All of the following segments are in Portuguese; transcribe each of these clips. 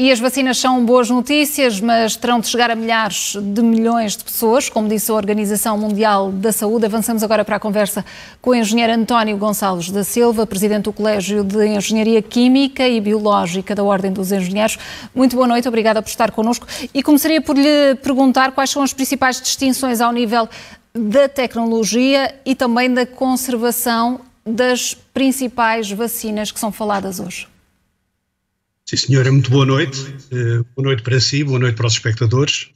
E as vacinas são boas notícias, mas terão de chegar a milhares de milhões de pessoas, como disse a Organização Mundial da Saúde. Avançamos agora para a conversa com o engenheiro António Gonçalves da Silva, presidente do Colégio de Engenharia Química e Biológica da Ordem dos Engenheiros. Muito boa noite, obrigada por estar connosco. E começaria por lhe perguntar quais são as principais distinções ao nível da tecnologia e também da conservação das principais vacinas que são faladas hoje. Sim, senhora, muito boa noite. Uh, boa noite para si, boa noite para os espectadores.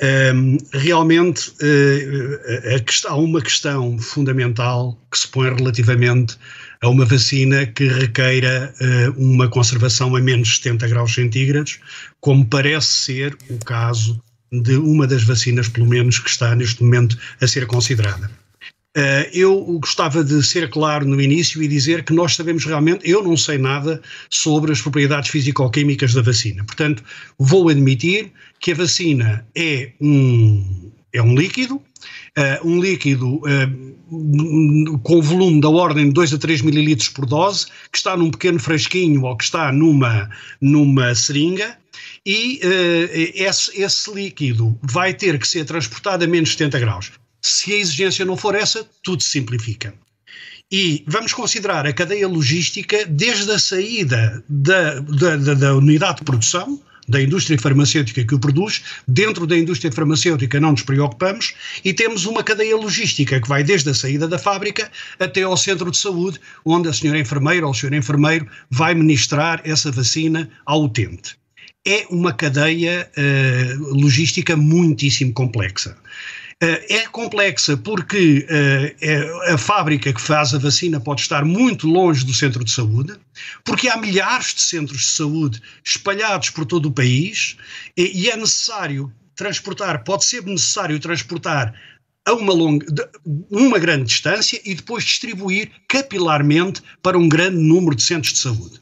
Um, ehm, realmente, uh, a questão, há uma questão fundamental que se põe relativamente a uma vacina que requeira uh, uma conservação a menos 70 graus centígrados, como parece ser o caso de uma das vacinas, pelo menos, que está neste momento a ser considerada. Eh, eu gostava de ser claro no início e dizer que nós sabemos realmente, eu não sei nada sobre as propriedades físico-químicas da vacina. Portanto, vou admitir que a vacina é um, é um líquido, eh, um líquido eh, com volume da ordem de 2 a 3 mililitros por dose, que está num pequeno frasquinho ou que está numa, numa seringa, e uh, esse, esse líquido vai ter que ser transportado a menos 70 graus. Se a exigência não for essa, tudo se simplifica. E vamos considerar a cadeia logística desde a saída da, da, da, da unidade de produção, da indústria farmacêutica que o produz, dentro da indústria farmacêutica não nos preocupamos e temos uma cadeia logística que vai desde a saída da fábrica até ao centro de saúde, onde a senhora enfermeira ou o senhor enfermeiro vai ministrar essa vacina ao utente. É uma cadeia uh, logística muitíssimo complexa. Eh, é complexa porque eh, é, a fábrica que faz a vacina pode estar muito longe do centro de saúde, porque há milhares de centros de saúde espalhados por todo o país e é necessário transportar, pode ser necessário transportar a uma, longa, uma grande distância e depois distribuir capilarmente para um grande número de centros de saúde.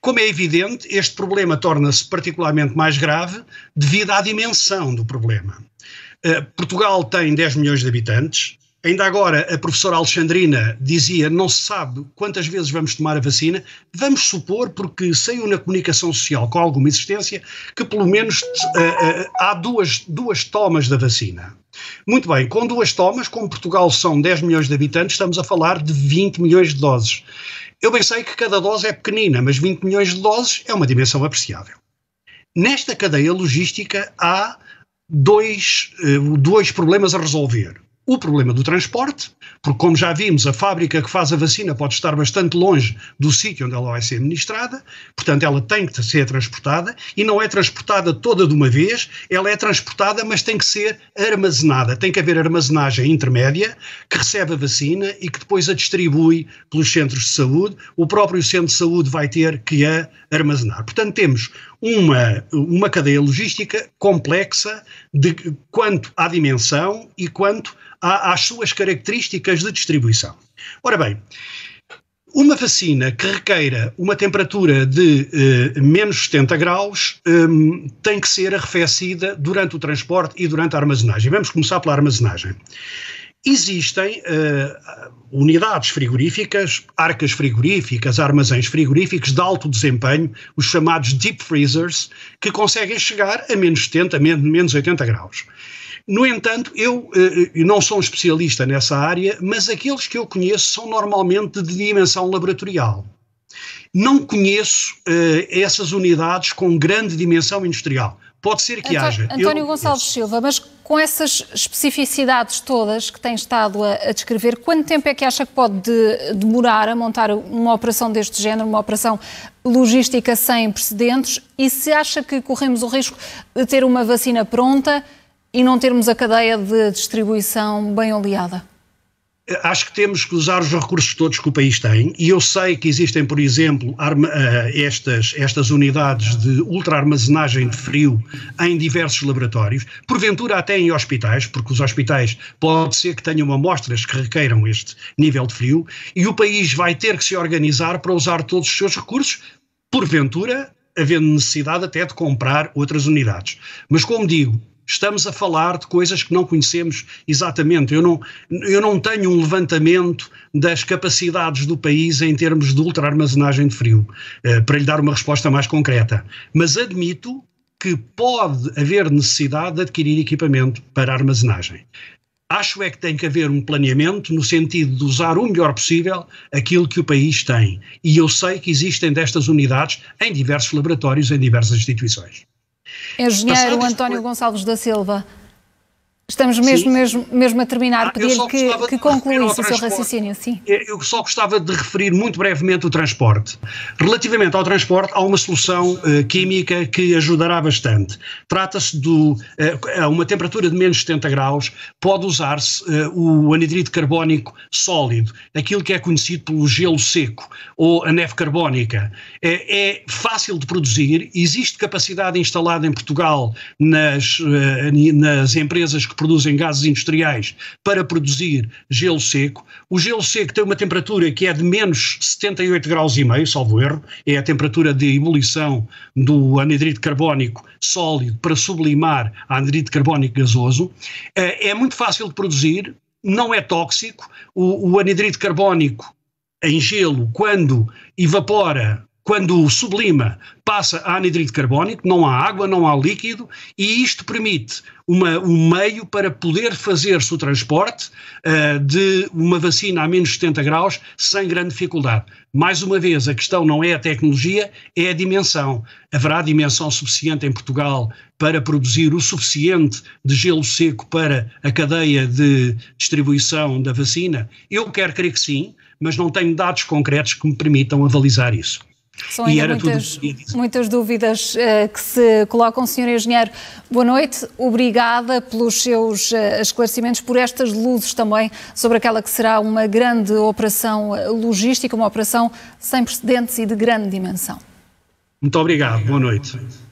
Como é evidente, este problema torna-se particularmente mais grave devido à dimensão do problema. Eh, Portugal tem 10 milhões de habitantes. Ainda agora, a professora Alexandrina dizia: não se sabe quantas vezes vamos tomar a vacina. Vamos supor, porque saiu na comunicação social com alguma existência, que pelo menos uh, uh, há duas, duas tomas da vacina. Muito bem, com duas tomas, como Portugal são 10 milhões de habitantes, estamos a falar de 20 milhões de doses. Eu bem sei que cada dose é pequenina, mas 20 milhões de doses é uma dimensão apreciável. Nesta cadeia logística há dois, eh, dois problemas a resolver. O problema do transporte, porque, como já vimos, a fábrica que faz a vacina pode estar bastante longe do sítio onde ela vai ser administrada, portanto, ela tem que ser transportada e não é transportada toda de uma vez, ela é transportada, mas tem que ser armazenada. Tem que haver armazenagem intermédia que recebe a vacina e que depois a distribui pelos centros de saúde. O próprio centro de saúde vai ter que a armazenar. Portanto, temos uma, uma cadeia logística complexa de, quanto à dimensão e quanto à, às suas características de distribuição. Ora bem, uma vacina que requeira uma temperatura de eh, menos 70 graus eh, tem que ser arrefecida durante o transporte e durante a armazenagem. Vamos começar pela armazenagem existem uh, unidades frigoríficas, arcas frigoríficas, armazéns frigoríficos de alto desempenho, os chamados deep freezers, que conseguem chegar a menos 70, a menos 80 graus. No entanto, eu, eh, eu não sou um especialista nessa área, mas aqueles que eu conheço são normalmente de dimensão laboratorial. Não conheço uh, essas unidades com grande dimensão industrial. Pode ser que haja. António Eu Gonçalves Silva, mas com essas especificidades todas que tem estado a, a descrever, quanto tempo é que acha que pode de, demorar a montar uma operação deste género, uma operação logística sem precedentes? E se acha que corremos o risco de ter uma vacina pronta e não termos a cadeia de distribuição bem oleada? acho que temos que usar os recursos todos que o país tem, e eu sei que existem, por exemplo, arma, eh, estas, estas unidades de ultra-armazenagem de frio em diversos laboratórios, porventura até em hospitais, porque os hospitais pode ser que tenham amostras que requeiram este nível de frio, e o país vai ter que se organizar para usar todos os seus recursos, porventura havendo necessidade até de comprar outras unidades. Mas como digo, estamos a falar de coisas que não conhecemos exatamente. Eu não, eu não tenho um levantamento das capacidades do país em termos de ultra-armazenagem de frio, eh, para lhe dar uma resposta mais concreta. Mas admito que pode haver necessidade de adquirir equipamento para armazenagem. Acho é que tem que haver um planeamento no sentido de usar o melhor possível aquilo que o país tem. E eu sei que existem destas unidades em diversos laboratórios, em diversas instituições. Engenheiro é António Gonçalves da Silva. Estamos mesmo, mesmo, mesmo a terminar, ah, pedir que, que concluísse o seu raciocínio, sim. Eu só gostava de referir muito brevemente o transporte. Relativamente ao transporte, há uma solução uh, química que ajudará bastante. Trata-se de uh, a uma temperatura de menos 70 graus, pode usar-se uh, o anidride carbónico sólido, aquilo que é conhecido pelo gelo seco ou a neve carbónica. É, é fácil de produzir, existe capacidade instalada em Portugal nas, eh, nas empresas que que produzem gases industriais para produzir gelo seco. O gelo seco tem uma temperatura que é de menos 78 graus e meio, salvo erro, é a temperatura de ebulição do anidride carbónico sólido para sublimar a anidride carbónico gasoso. Eh, é muito fácil de produzir, não é tóxico. O, o anidride carbónico em gelo, quando evapora quando sublima, passa a anidride carbónico, não há água, não há líquido, e isto permite uma, um meio para poder fazer-se o transporte uh, de uma vacina a menos 70 graus sem grande dificuldade. Mais uma vez, a questão não é a tecnologia, é a dimensão. Haverá dimensão suficiente em Portugal para produzir o suficiente de gelo seco para a cadeia de distribuição da vacina? Eu quero crer que sim, mas não tenho dados concretos que me permitam avalizar isso. São e era muitas, tudo muitas dúvidas uh, que se colocam, Sr. Engenheiro. Boa noite, obrigada pelos seus uh, esclarecimentos, por estas luzes também sobre aquela que será uma grande operação eh, logística, uma operação sem precedentes e de grande dimensão. Muito obrigado, boa noite.